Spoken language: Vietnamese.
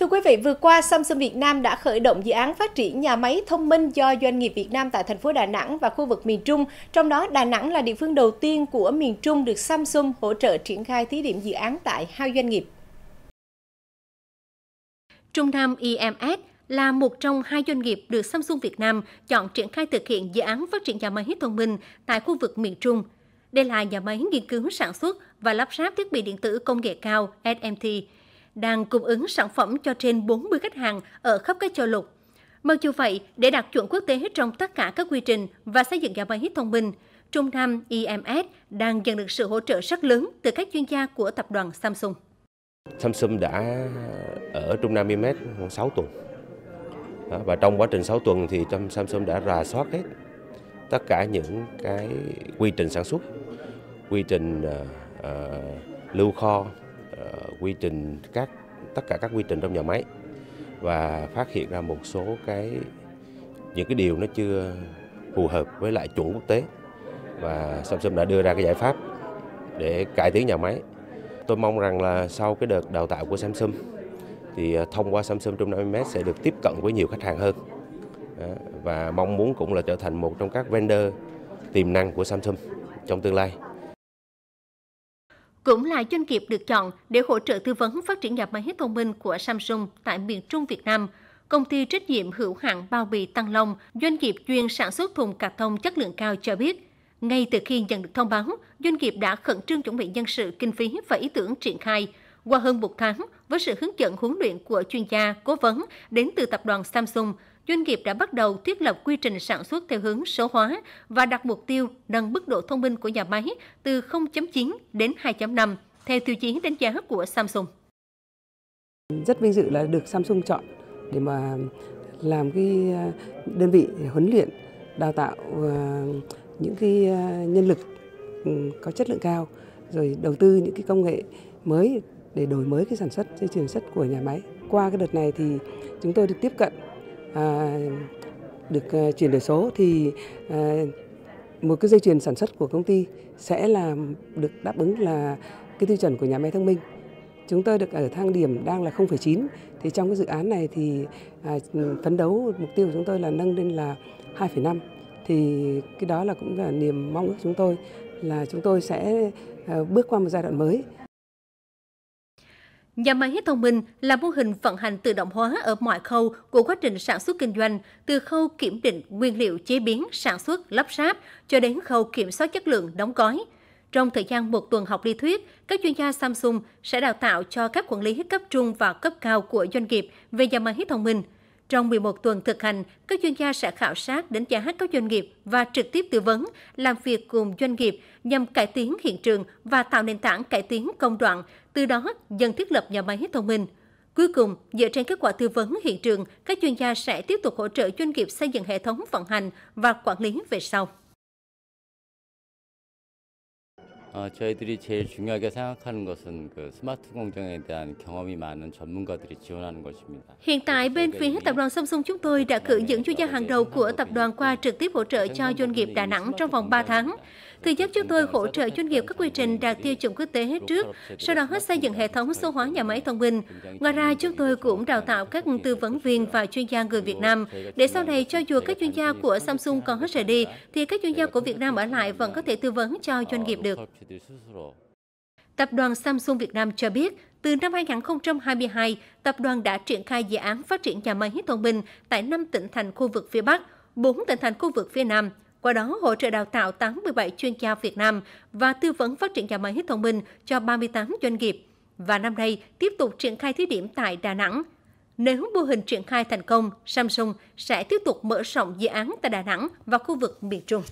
Thưa quý vị, vừa qua Samsung Việt Nam đã khởi động dự án phát triển nhà máy thông minh do doanh nghiệp Việt Nam tại thành phố Đà Nẵng và khu vực miền Trung, trong đó Đà Nẵng là địa phương đầu tiên của miền Trung được Samsung hỗ trợ triển khai thí điểm dự án tại hai doanh nghiệp. Trung Nam EMS là một trong hai doanh nghiệp được Samsung Việt Nam chọn triển khai thực hiện dự án phát triển nhà máy thông minh tại khu vực miền Trung. Đây là nhà máy nghiên cứu sản xuất và lắp ráp thiết bị điện tử công nghệ cao SMT đang cung ứng sản phẩm cho trên 40 khách hàng ở khắp các châu lục. Mặc dù vậy, để đạt chuẩn quốc tế trong tất cả các quy trình và xây dựng nhà máy thông minh, Trung Nam EMS đang nhận được sự hỗ trợ rất lớn từ các chuyên gia của tập đoàn Samsung. Samsung đã ở Trung Nam EMS 6 tuần. Và trong quá trình 6 tuần thì Samsung đã rà soát hết tất cả những cái quy trình sản xuất, quy trình uh, uh, lưu kho, quy trình các tất cả các quy trình trong nhà máy và phát hiện ra một số cái những cái điều nó chưa phù hợp với lại chuẩn quốc tế và Samsung đã đưa ra cái giải pháp để cải tiến nhà máy. Tôi mong rằng là sau cái đợt đào tạo của Samsung thì à, thông qua Samsung Trung Nam m sẽ được tiếp cận với nhiều khách hàng hơn và mong muốn cũng là trở thành một trong các vendor tiềm năng của Samsung trong tương lai cũng là doanh nghiệp được chọn để hỗ trợ tư vấn phát triển nhà máy thông minh của Samsung tại miền Trung Việt Nam. Công ty trách nhiệm hữu hạn bao bì Tăng Long, doanh nghiệp chuyên sản xuất thùng cà thông chất lượng cao cho biết, ngay từ khi nhận được thông báo, doanh nghiệp đã khẩn trương chuẩn bị nhân sự, kinh phí và ý tưởng triển khai. Qua hơn một tháng, với sự hướng dẫn huấn luyện của chuyên gia, cố vấn đến từ tập đoàn Samsung, doanh nghiệp đã bắt đầu thiết lập quy trình sản xuất theo hướng số hóa và đặt mục tiêu nâng mức độ thông minh của nhà máy từ 0.9 đến 2.5 theo tiêu chí đánh giá của Samsung. Rất vinh dự là được Samsung chọn để mà làm cái ờ, đơn vị huấn luyện đào tạo ờ, những cái ờ, nhân lực ừ, có chất lượng cao rồi đầu tư những cái công nghệ mới để đổi mới cái sản xuất dây chuyền sản xuất của nhà máy. Qua cái đợt này thì chúng tôi được tiếp cận À, được à, chuyển đổi số thì à, một cái dây chuyền sản xuất của công ty sẽ là được đáp ứng là cái tiêu chuẩn của nhà máy thông minh. Chúng tôi được ở thang điểm đang là 0,9 thì trong cái dự án này thì phấn đấu mục tiêu của chúng tôi là nâng lên là 2,5 thì cái đó là cũng là niềm mong ước chúng tôi là chúng tôi sẽ bước qua một giai đoạn mới Nhà máy thông minh là mô hình vận hành tự động hóa ở mọi khâu của quá trình sản xuất kinh doanh, từ khâu kiểm định nguyên liệu chế biến, sản xuất, lắp ráp cho đến khâu kiểm soát chất lượng đóng gói. Trong thời gian một tuần học lý thuyết, các chuyên gia Samsung sẽ đào tạo cho các quản lý cấp trung và cấp cao của doanh nghiệp về nhà máy thông minh – trong 11 tuần thực hành, các chuyên gia sẽ khảo sát đánh giá các doanh nghiệp và trực tiếp tư vấn, làm việc cùng doanh nghiệp nhằm cải tiến hiện trường và tạo nền tảng cải tiến công đoạn, từ đó dần thiết lập nhà máy thông minh. Cuối cùng, dựa trên kết quả tư vấn hiện trường, các chuyên gia sẽ tiếp tục hỗ trợ doanh nghiệp xây dựng hệ thống vận hành và quản lý về sau. 어, 저희들이 제일 중요하게 생각하는 것은 그 스마트 공정에 대한 경험이 많은 전문가들이 지원하는 것입니다. Hiện tại bên phía tập đoàn Samsung chúng tôi đã cử những chuyên gia hàng đầu của tập đoàn qua trực tiếp hỗ trợ cho doanh nghiệp Đà Nẵng trong vòng 3 tháng. Thứ nhất, chúng tôi hỗ trợ doanh nghiệp các quy trình đạt tiêu chuẩn quốc tế hết trước, sau đó hết xây dựng hệ thống số hóa nhà máy thông minh. Ngoài ra, chúng tôi cũng đào tạo các tư vấn viên và chuyên gia người Việt Nam để sau này cho dù các chuyên gia của Samsung còn hết rời đi thì các chuyên gia của Việt Nam ở lại vẫn có thể tư vấn cho doanh nghiệp được. Tập đoàn Samsung Việt Nam cho biết, từ năm 2022, tập đoàn đã triển khai dự án phát triển nhà máy thông minh tại 5 tỉnh thành khu vực phía Bắc, 4 tỉnh thành khu vực phía Nam – qua đó hỗ trợ đào tạo 87 chuyên gia Việt Nam và tư vấn phát triển nhà máy thông minh cho 38 doanh nghiệp. Và năm nay tiếp tục triển khai thí điểm tại Đà Nẵng. Nếu mô hình triển khai thành công, Samsung sẽ tiếp tục mở rộng dự án tại Đà Nẵng và khu vực miền Trung.